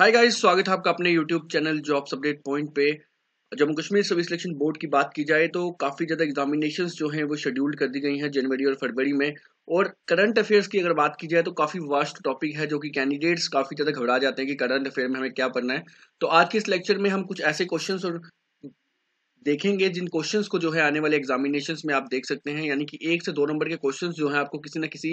hi guys स्वागत है आपका अपने YouTube channel jobs update point पे Jammu Kashmir service selection board की बात की जाए तो काफ़ी ज़्यादा एग्जामिनेशन जो हैं वो शेड्यूल कर दी गई हैं जनवरी और फरवरी में और करंट अफेयर्स की अगर बात की जाए तो काफ़ी वास्ट टॉपिक है जो कि कैंडिडेट्स काफ़ी ज़्यादा घबरा जाते हैं कि करंट अफेयर में हमें क्या पढ़ना है तो आज के इस लेक्चर में हम कुछ ऐसे क्वेश्चन और देखेंगे जिन क्वेश्चंस को जो है आने वाले एग्जामिनेशन में आप देख सकते हैं यानी कि एक से दो नंबर के क्वेश्चन जो है आपको किसी ना किसी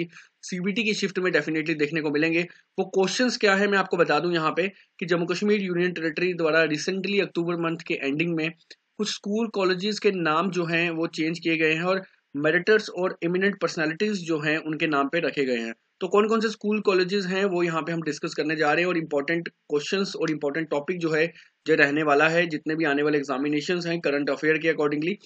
सीबीटी की शिफ्ट में डेफिनेटली देखने को मिलेंगे वो क्वेश्चन क्या है मैं आपको बता दूं यहाँ पे कि जम्मू कश्मीर यूनियन टेरेटरी द्वारा रिसेंटली अक्टूबर मंथ के एंडिंग में कुछ स्कूल कॉलेजेस के नाम जो है वो चेंज किए गए हैं और मेरिटर्स और इमिनेंट पर्सनैलिटीज जो है उनके नाम पे रखे गए हैं तो कौन कौन से स्कूल कॉलेजेस हैं वो यहाँ पे हम डिस्कस करने जा रहे हैं और इम्पोर्टेंट क्वेश्चंस और इम्पोर्टेंट टॉपिक जो है जो रहने वाला है जितने भी आने वाले एग्जामिनेशन हैं करंट अफेयर के अकॉर्डिंगली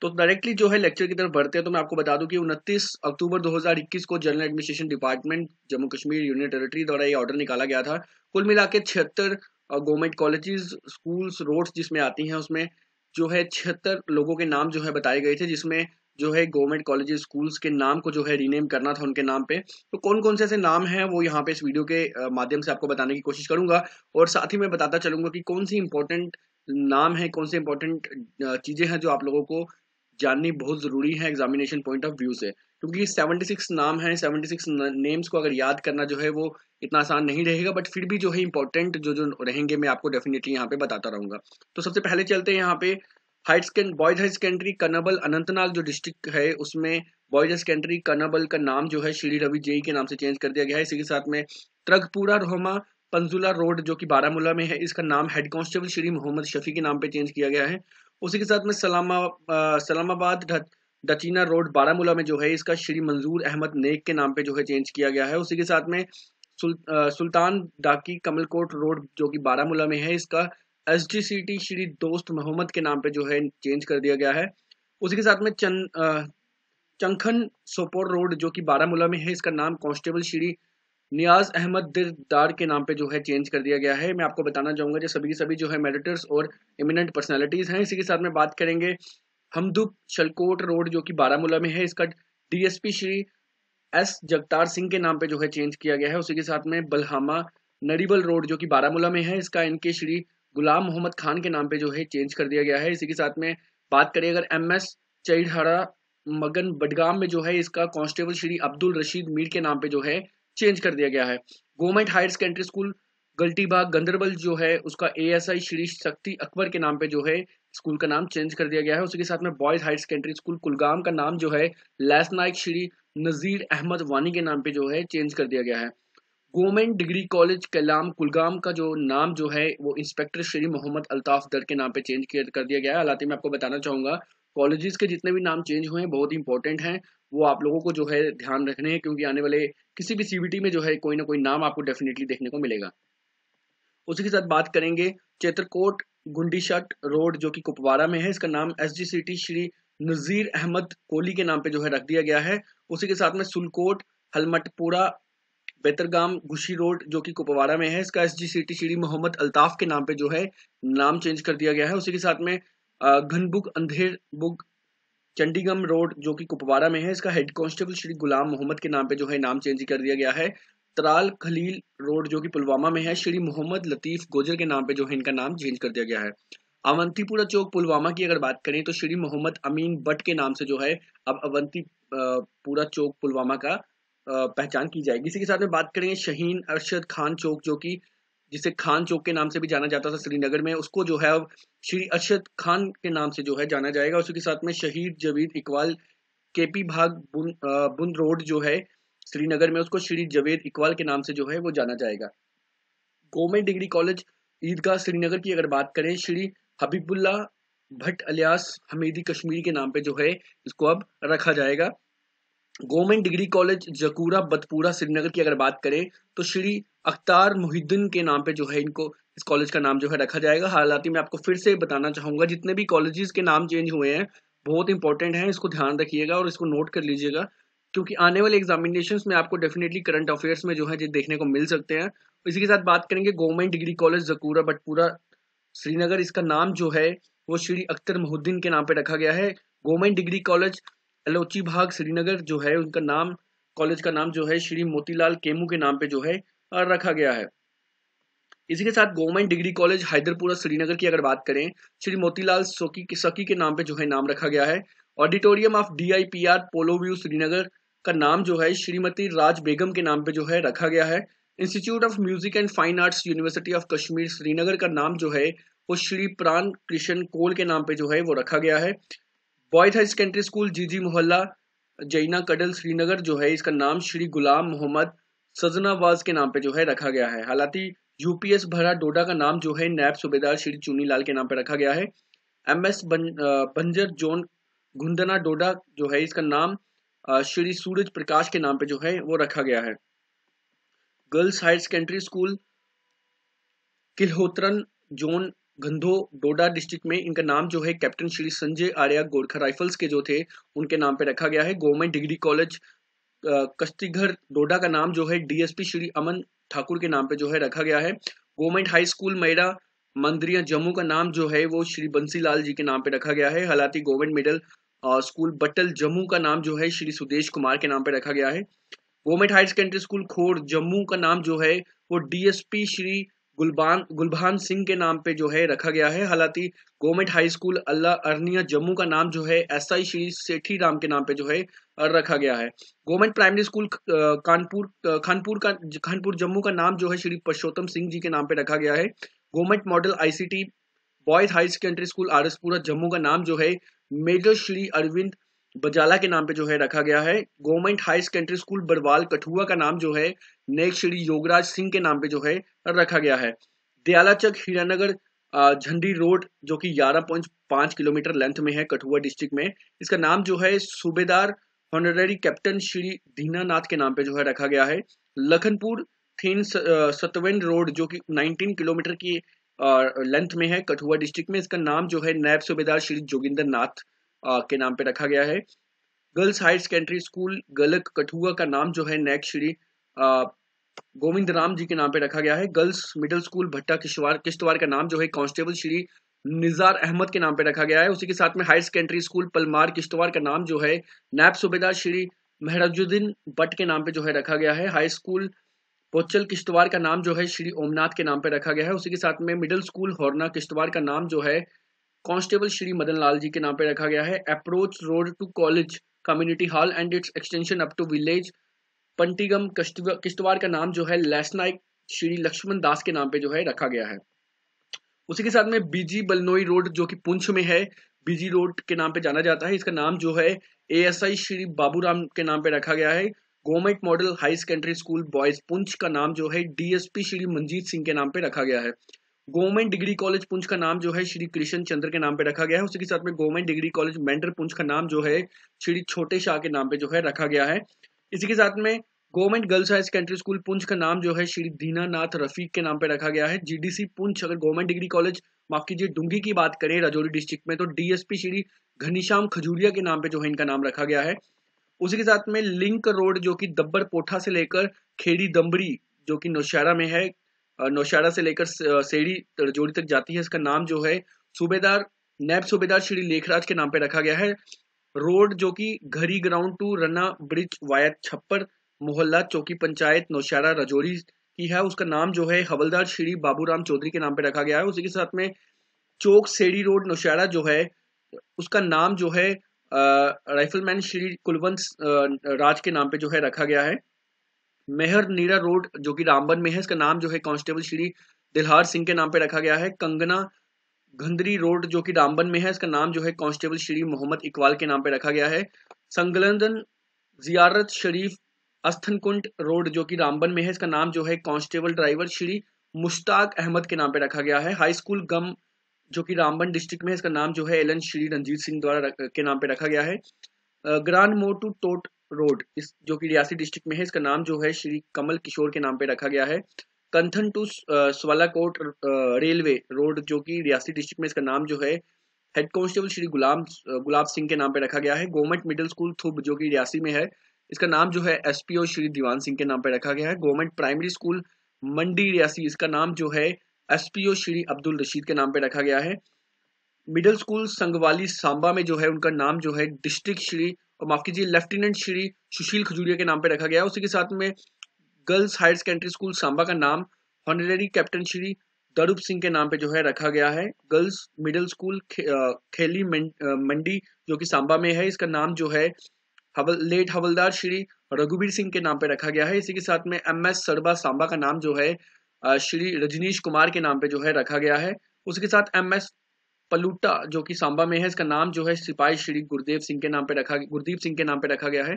तो डायरेक्टली जो है लेक्चर की तरफ बढ़ते हैं तो मैं आपको बता दूं कि 29 अक्टूबर 2021 को general administration department Jammu Kashmir union territory द्वारा ये ऑर्डर निकाला गया था कुल मिला के छिहत्तर गवर्नमेंट कॉलेजेस स्कूल्स रोड्स जिसमें आती हैं उसमें जो है छिहत्तर लोगों के नाम जो है बताए गए थे जिसमें जो है गवर्नमेंट कॉलेज स्कूल्स के नाम को जो है रीनेम करना था उनके नाम पे तो कौन कौन से ऐसे नाम हैं वो यहाँ पे इस वीडियो के माध्यम से आपको बताने की कोशिश करूंगा और साथ ही मैं बताता चलूंगा कि कौन सी इंपॉर्टेंट नाम है कौन से इंपॉर्टेंट चीज़ें हैं जो आप लोगों को जाननी बहुत ज़रूरी है एग्जामिनेशन पॉइंट ऑफ व्यू से क्योंकि 76 नाम है 76 नेम्स को अगर याद करना जो है वो इतना आसान नहीं रहेगा बट फिर भी जो है इंपॉर्टेंट जो जो रहेंगे मैं आपको डेफिनेटली यहाँ पे बताता रहूंगा तो सबसे पहले चलते हैं यहाँ पे high boys high secondary Kanabal Anantnag जो डिस्ट्रिक्ट है उसमें बॉयज हाई सेकेंडरी कनाबल का नाम जो है श्री रवि जेई के नाम से चेंज कर दिया गया है इसी के साथ में त्रगपुरा रोहमा पंजुला रोड जो कि बारामूला में है इसका नाम हेड कांस्टेबल श्री मोहम्मद शफी के नाम पे चेंज किया गया है उसी के साथ में सलामा आ, सलामाबाद डचीना रोड बारामूला में जो है इसका श्री मंजूर अहमद नेक के नाम पे जो है चेंज किया गया है उसी के साथ में सुल, आ, सुल्तान डाकी कमलकोट रोड जो कि बारामूला में है इसका S G C T Shri Dost Mohammad के नाम पे जो है चेंज कर दिया गया है उसी के साथ में चन चंखन सोपोर रोड जो कि बारामूला में है इसका नाम कांस्टेबल श्री नियाज अहमद दिलदार के नाम पे जो है चेंज कर दिया गया है मैं आपको बताना चाहूँगा जो सभी के सभी जो है मेडिटर्स और इमिनेंट पर्सनैलिटीज़ हैं इसी के साथ में बात करेंगे हमदुप शलकोट रोड जो कि बारामूला में है इसका डीएसपी श्री एस जगतार सिंह के नाम पे जो है चेंज किया गया है उसी के साथ में बलहामा नरीबल रोड जो कि बारामूला में है इसका इनके श्री गुलाम मोहम्मद खान के नाम पे जो है चेंज कर दिया गया है इसी के साथ में बात करें अगर एम एस चैडहरा मगन बडगाम में जो है इसका कांस्टेबल श्री अब्दुल रशीद मीर के नाम पे जो है चेंज कर दिया गया है government higher secondary school Galtibagh Ganderbal जो है उसका आई श्री शक्ति अकबर के नाम पे जो है स्कूल का नाम चेंज कर दिया गया है उसके साथ में boys higher secondary school Kulgam का नाम जो है लैस नायक श्री नज़ीर अहमद वानी के नाम पे जो है चेंज कर दिया गया है कोमेन डिग्री कॉलेज कलाम कुलगाम का जो नाम जो है वो इंस्पेक्टर श्री मोहम्मद अल्ताफ दर के नाम पे चेंज कर दिया गया है हालांकि मैं आपको बताना चाहूंगा कॉलेजेस के जितने भी नाम चेंज हुए हैं बहुत ही इंपॉर्टेंट हैं वो आप लोगों को जो है ध्यान रखने हैं क्योंकि आने वाले किसी भी सीबीटी में जो है कोई ना कोई नाम आपको डेफिनेटली देखने को मिलेगा उसी के साथ बात करेंगे चेत्रकोट गुंडीशट रोड जो कि कुपवाड़ा में है इसका नाम एस जी श्री नज़ीर अहमद कोहली के नाम पे जो है रख दिया गया है उसी के साथ में सुलकोट हलमटपुरा बेतरगाम गुशी रोड जो कि कुपवाड़ा में है इसका एस जी टी सीढ़ी मोहम्मद अल्ताफ के नाम पे जो है नाम चेंज कर दिया गया है उसी के साथ में घनबुक अंधेर बुक चंडीगम रोड जो कि कुपवाड़ा में है इसका हेड कांस्टेबल श्री गुलाम मोहम्मद के नाम पे जो है नाम चेंज कर दिया गया है तराल खलील रोड जो कि पुलवामा में है श्री मोहम्मद लतीफ गोजर के नाम पे जो है इनका नाम चेंज कर दिया गया है अवंतीपुरा चौक पुलवामा की अगर बात करें तो श्री मोहम्मद अमीन भट्ट के नाम से जो है अब अवंती चौक पुलवामा का पहचान की जाएगी इसी के साथ में बात करेंगे शहीन अरशद खान चौक जो कि जिसे खान चौक के नाम से भी जाना जाता था श्रीनगर में उसको जो है अब श्री अरशद खान के नाम से जो है जाना जाएगा उसी के साथ में शहीद जवेद इकबाल केपी भाग बुन, बुंद रोड जो है श्रीनगर में उसको श्री जवेद इकबाल के नाम से जो है वो जाना जाएगा government degree college Idgah Srinagar की अगर बात करें श्री हबीबुल्ला भट्ट अलियास हमीदी कश्मीरी के नाम पे जो है इसको अब रखा जाएगा government degree college Jakura Batpura Srinagar की अगर बात करें तो श्री अख्तार मुहिद्दीन के नाम पे जो है इनको इस कॉलेज का नाम जो है रखा जाएगा हालांकि मैं आपको फिर से बताना चाहूंगा जितने भी कॉलेजेस के नाम चेंज हुए हैं बहुत इंपॉर्टेंट है इसको ध्यान रखिएगा और इसको नोट कर लीजिएगा क्योंकि आने वाले एग्जामिनेशन में आपको डेफिनेटली करंट अफेयर्स में जो है देखने को मिल सकते हैं इसी के साथ बात करेंगे government degree college Jakura Batpura Srinagar इसका नाम जो है वो श्री अख्तर मुहुद्दीन के नाम पे रखा गया है गवर्नमेंट डिग्री कॉलेज एलोची भाग श्रीनगर जो है उनका नाम कॉलेज का नाम जो है श्री मोतीलाल केमू के नाम पे जो है रखा गया है इसी के साथ government degree college Hyderpora Srinagar की अगर बात करें श्री मोतीलाल सोकी के सकी के नाम पे जो है नाम रखा गया है auditorium of DIPR polo view Srinagar का नाम जो है श्रीमती राज बेगम के नाम पे जो है रखा गया है institute of music and fine arts university of Kashmir Srinagar का नाम जो है वो श्री प्राण कृष्ण कोल के नाम पे जो है वो रखा गया है बॉयज हाई सेकेंडरी स्कूल जीजी मोहल्ला जैना कडल श्रीनगर जो है इसका नाम श्री गुलाम मोहम्मद सजनावाज के नाम पे जो है रखा गया है हालांकि यूपीएस भरा डोडा का नाम जो है नैब सूबेदार श्री चुनी लाल के नाम पे रखा गया है एमएस बं, बंजर जोन घुंदना डोडा जो है इसका नाम श्री सूरज प्रकाश के नाम पे जो है वो रखा गया है girls higher secondary school Kilhotran zone Doda district में इनका नाम जो है कैप्टन श्री संजय आर्या गोरखा राइफल्स के जो थे उनके नाम पे रखा गया है government degree college Kastigarh Doda का नाम जो है डीएसपी श्री अमन ठाकुर के नाम पे जो है रखा गया है गवर्नमेंट हाई स्कूल मेरा मंदरिया जम्मू का नाम जो है वो श्री बंसीलाल जी के नाम पे रखा गया है हालांकि गवर्नमेंट मिडल स्कूल बटल जम्मू का नाम जो है श्री सुदेश कुमार के नाम पे रखा गया है गवर्नमेंट हायर सेकेंडरी स्कूल खोर जम्मू का नाम जो है वो डीएसपी श्री गुलबान गुलबान सिंह के नाम पे जो है रखा गया है हालांकि government high school Alla Arnia Jammu का नाम जो है एस आई श्री सेठी राम के नाम पे जो है रखा गया है government primary school Kanpur Khanpur का खानपुर जम्मू का नाम जो है श्री पुरुषोत्तम सिंह जी के नाम पे रखा गया है government model ICT boys high secondary school RS Pura Jammu का नाम जो है मेजर श्री अरविंद बजाला के नाम पे जो है रखा गया है government high secondary school Barwal Kathua का नाम जो है नेक श्री योगराज सिंह के नाम पे जो है रखा गया है दयालाचक हीरानगर झंडी रोड जो कि 11.5 किलोमीटर लेंथ में है कठुआ डिस्ट्रिक्ट में इसका नाम जो है सूबेदार हॉनररी कैप्टन श्री दीनानाथ के नाम पे जो है रखा गया है लखनपुर थीन सतवेन रोड जो कि 19 किलोमीटर की लेंथ में है कठुआ डिस्ट्रिक्ट में इसका नाम जो है नायब सूबेदार श्री जोगिंदर नाथ के नाम पे रखा गया है girls higher secondary school Galak Kathua का नाम जो है नेक्स्ट श्री गोविंद राम जी के नाम पे रखा गया है गर्ल्स मिडिल स्कूल भट्टा किश्तवार किश्तवाड़ का नाम जो है कांस्टेबल श्री निजार अहमद के नाम पे रखा गया है उसी के साथ में higher secondary school Palmar Kishtwar का नाम जो है नैब सूबेदार श्री महराजुद्दीन भट्ट के नाम पे जो है रखा गया है हाई स्कूल पोचल किश्तवार का नाम जो है श्री ओमनाथ के नाम पे रखा गया है उसी के साथ में मिडिल स्कूल हॉर्ना किश्तवाड़ का नाम जो है कांस्टेबल श्री मदन लाल जी के नाम पे रखा गया है approach road to college community hall and its extension up to village Pantigam Kishtwar का नाम जो है लैसनाइक श्री लक्ष्मण दास के नाम पे जो है रखा गया है उसी के साथ में बीजी बलनोई रोड जो कि पुंछ में है बीजी रोड के नाम पे जाना जाता है इसका नाम जो है एएसआई श्री बाबू के नाम पे रखा गया है government model high secondary school boys Poonch का नाम जो है डीएसपी श्री मंजीत सिंह के नाम पे रखा गया है गवर्नमेंट डिग्री कॉलेज पुंछ का नाम जो है श्री कृष्ण चंद्र के नाम पे रखा गया है उसी के साथ में government degree college Mendhar Poonch का नाम जो है श्री छोटे शाह के नाम पे जो है रखा गया है इसी के साथ में government girls higher secondary school Poonch का नाम जो है श्री दीनानाथ रफीक के नाम पे रखा गया है जीडीसी पुंछ अगर गवर्नमेंट डिग्री कॉलेज माफ कीजिए डूंगी की बात करें राजौरी डिस्ट्रिक्ट में तो डीएसपी श्री घनीश्याम खजूरिया के नाम पे जो है इनका नाम रखा गया है उसी के साथ में लिंक रोड जो कि दब्बर पोठा से लेकर खेड़ी दम्बरी जो कि नौशहरा में है नौशहरा से लेकर सेड़ी जोड़ी तक जाती है इसका नाम जो है सूबेदार नैब सूबेदार श्री लेखराज के नाम पर रखा गया है रोड जो कि Ghari ground to Rana bridge via Chhappar Mohalla चौकी पंचायत नौशारा रजौरी की है उसका नाम जो है हवलदार श्री बाबूराम चौधरी के नाम पे रखा गया है उसी के साथ में चौक सेड़ी रोड नौशारा जो है उसका नाम जो है राइफलमैन श्री कुलवंत राज के नाम पे जो है रखा गया है मेहर नीरा रोड जो कि रामबन में है इसका नाम जो है कांस्टेबल श्री दिलहार सिंह के नाम पे रखा गया है कंगना घंधरी रोड जो कि रामबन में है इसका नाम जो है कांस्टेबल श्री मोहम्मद इकबाल के नाम पे रखा गया है संगलंदन जियारत शरीफ अस्थनकुंड रोड जो कि रामबन में है इसका नाम जो है कांस्टेबल ड्राइवर श्री मुश्ताक अहमद के नाम पे रखा गया है हाई स्कूल गम जो कि रामबन डिस्ट्रिक्ट में इसका नाम जो है एलन श्री रंजीत सिंह द्वारा के नाम पे रखा गया है ग्रांड मोटू टोट रोड इस जो कि रियासी डिस्ट्रिक्ट में है इसका नाम जो है श्री कमल किशोर के नाम पे रखा गया है Kanthan to Kot railway road जो कि रियासी डिस्ट्रिक्ट में इसका नाम जो है हेड कांस्टेबल श्री गुलाम गुलाब सिंह के नाम पे रखा गया है गवर्नमेंट मिडिल स्कूल थुब जो कि रियासी में है इसका नाम जो है एसपीओ श्री दीवान सिंह के नाम पे रखा गया है government primary school Mandi Reasi इसका नाम जो है एसपीओ श्री अब्दुल रशीद के नाम पे रखा गया है मिडिल स्कूल संगवाली सांबा में जो है उनका नाम जो है डिस्ट्रिक्ट श्री और माफ कीजिए लेफ्टिनेंट श्री सुशील खजूरिया के नाम पे रखा गया उसी के साथ में girls higher secondary school Samba का नाम हॉनरेरी कैप्टन श्री दरूप सिंह के नाम पे जो है रखा गया है गर्ल्स मिडिल स्कूल खेली मंडी जो कि सांबा में है इसका नाम जो है हवल लेट हवलदार श्री रघुवीर सिंह के नाम पे रखा गया है इसी के साथ में एम एस सरबा सांबा का नाम जो है श्री रजनीश कुमार के नाम पे जो है रखा गया है उसके साथ एम एस पलूटा जो कि सांबा में है इसका नाम जो है सिपाही श्री गुरुदेव सिंह के नाम पे रखा गुरदीप सिंह के नाम पे रखा गया है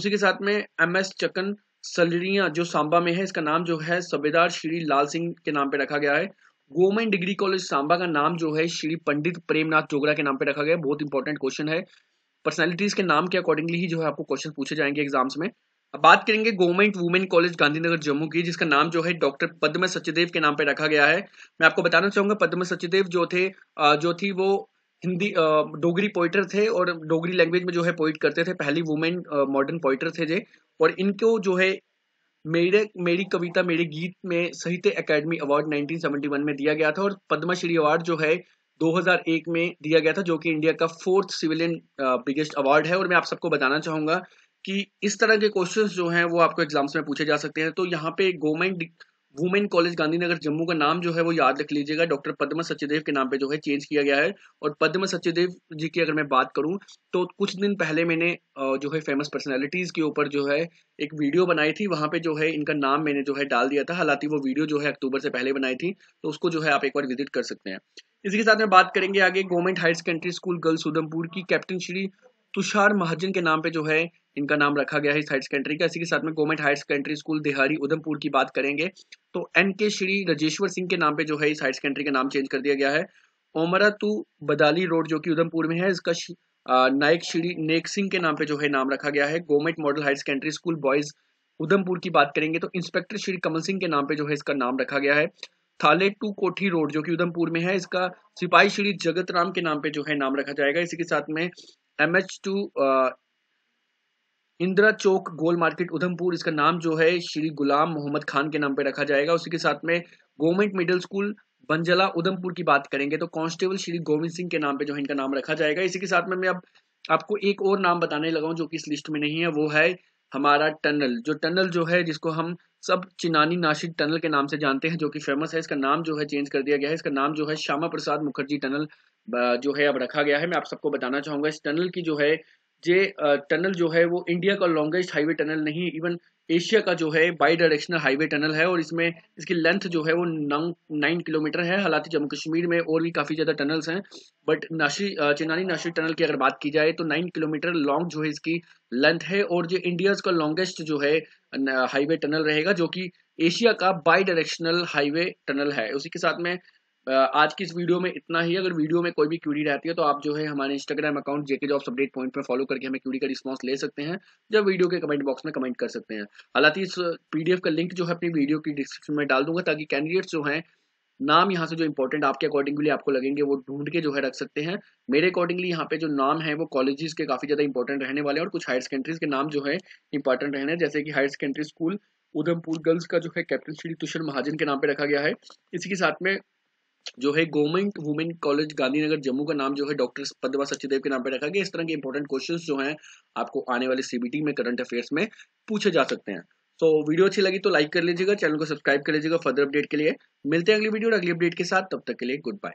उसी के साथ में एम एस चकन सलरिया जो सांबा में है इसका नाम जो है सबेदार श्री लाल सिंह के नाम पे रखा गया है गवर्नमेंट डिग्री कॉलेज सांबा का नाम जो है श्री पंडित प्रेमनाथ जोगरा के नाम पे रखा गया है बहुत इंपॉर्टेंट क्वेश्चन है पर्सनैलिटीज के नाम के अकॉर्डिंगली ही जो है आपको क्वेश्चन पूछे जाएंगे एग्जाम्स में बात करेंगे government women college Gandhinagar Jammu की जिसका नाम जो है डॉक्टर पद्म सचदेव के नाम पर रखा गया है मैं आपको बताना चाहूंगा पद्म सचदेव जो थे जो थी वो हिंदी डोगरी पोइटर थे और डोगरी लैंग्वेज में जो है पोइट करते थे पहली वुमेन मॉडर्न पोइटर थे जे और इनको जो है मेरे मेरी कविता मेरे गीत में साहित्य अकेडमी अवार्ड 1971 में दिया गया था और पद्मश्री अवार्ड जो है 2001 में दिया गया था जो कि इंडिया का फोर्थ सिविलियन बिगेस्ट अवार्ड है और मैं आप सबको बताना चाहूंगा कि इस तरह के क्वेश्चंस जो हैं वो आपको एग्जाम्स में पूछे जा सकते हैं तो यहाँ पे government women college Gandhinagar Jammu का नाम जो है वो याद रख लीजिएगा डॉक्टर पद्म सचिदेव के नाम पे जो है चेंज किया गया है और पद्म सचिदेव जी की अगर मैं बात करूं तो कुछ दिन पहले मैंने जो है फेमस पर्सनैलिटीज के ऊपर जो है एक वीडियो बनाई थी वहां पे जो है इनका नाम मैंने जो है डाल दिया था हालांकि वो वीडियो जो है अक्टूबर से पहले बनाई थी तो उसको जो है आप एक बार विजिट कर सकते हैं इसी के साथ में बात करेंगे आगे government higher secondary school girls Udhampur की कैप्टन श्री तुषार महाजन के नाम पे जो है इनका नाम रखा गया है इस हायर सेकेंडरी का इसी के साथ में government higher secondary school Dehari Udhampur की बात करेंगे तो एन के श्री रजेश्वर सिंह के नाम पे जो है इस हायर सेकेंडरी का नाम चेंज कर दिया गया है ओमरा तू बदाली रोड जो कि उधमपुर में है इसका नायक श्री नेक सिंह के नाम पे जो है नाम रखा गया है government model higher secondary school boys Udhampur की बात करेंगे तो इंस्पेक्टर श्री कमल सिंह के नाम पे जो है इसका नाम रखा गया है थाले टू कोठी रोड जो कि उधमपुर में है इसका सिपाही श्री जगत राम के नाम पे जो है नाम रखा जाएगा इसी के साथ में M H to Indira Chowk Gol market Udhampur इसका नाम जो है श्री गुलाम मोहम्मद खान के नाम पे रखा जाएगा उसी के साथ में government middle school Banjla Udhampur की बात करेंगे तो कांस्टेबल श्री गोविंद सिंह के नाम पे जो है इनका नाम रखा जाएगा इसी के साथ में मैं अब आपको एक और नाम बताने लगा हूँ जो कि इस लिस्ट में नहीं है वो है हमारा टनल जो टनल जो है जिसको हम सब चिनानी नाशिक टनल के नाम से जानते हैं जो कि फेमस है इसका नाम जो है चेंज कर दिया गया है इसका नाम जो है श्यामा प्रसाद मुखर्जी टनल जो है अब रखा गया है मैं आप सबको बताना चाहूंगा इस टनल की जो है ये टनल जो है वो इंडिया का लॉन्गेस्ट हाईवे टनल नहीं इवन एशिया का जो है बाई डायरेक्शनल हाईवे टनल है और इसमें इसकी लेंथ जो है वो नौ नाइन किलोमीटर है हालांकि जम्मू कश्मीर में और भी काफ़ी ज़्यादा टनल्स हैं बट नाशी चेनानी नाशी टनल की अगर बात की जाए तो नाइन किलोमीटर लॉन्ग जो है इसकी लेंथ है और जो इंडिया का लॉन्गेस्ट जो है हाईवे टनल रहेगा जो कि एशिया का बाई डायरेक्शनल हाईवे टनल है उसी के साथ में आज की इस वीडियो में इतना ही अगर वीडियो में कोई भी क्यूरी रहती है तो आप जो है हमारे Instagram account JK jobs update point पर फॉलो करके हमें क्यूरी का रिस्पॉन्स ले सकते हैं जब वीडियो के कमेंट बॉक्स में कमेंट कर सकते हैं हालांकि इस पीडीएफ का लिंक जो है अपनी वीडियो की डिस्क्रिप्शन में डाल दूंगा ताकि कैंडिडेट्स जो है नाम यहाँ से जो इंपॉर्टेंट आपके अकॉर्डिंगली आपको लगेंगे वो ढूंढ के जो है रख सकते हैं मेरे अकॉर्डिंगली यहाँ पे जो नाम है वो कॉलेजेस के काफी ज्यादा इंपॉर्टेंट रहने वाले हैं और कुछ हायर सेकेंडरीज के नाम जो है इंपॉर्टेंट रहने जैसे कि higher secondary school Udhampur girls का जो है कैप्टन श्री तुषण महाजन के नाम पे रखा गया है इसी के साथ में जो है government women college Gandhinagar Jammu का नाम जो है डॉक्टर पद्मा सचिदेव के नाम पर रखा गया इस तरह के इंपॉर्टेंट क्वेश्चन जो है आपको आने वाले सीबीटी में करंट अफेयर्स में पूछे जा सकते हैं तो वीडियो अच्छी लगी तो लाइक कर लीजिएगा चैनल को सब्सक्राइब कर लीजिएगा फर्दर अपडेट के लिए मिलते हैं अगली वीडियो और अगली अपडेट के साथ तब तक के लिए गुड बाय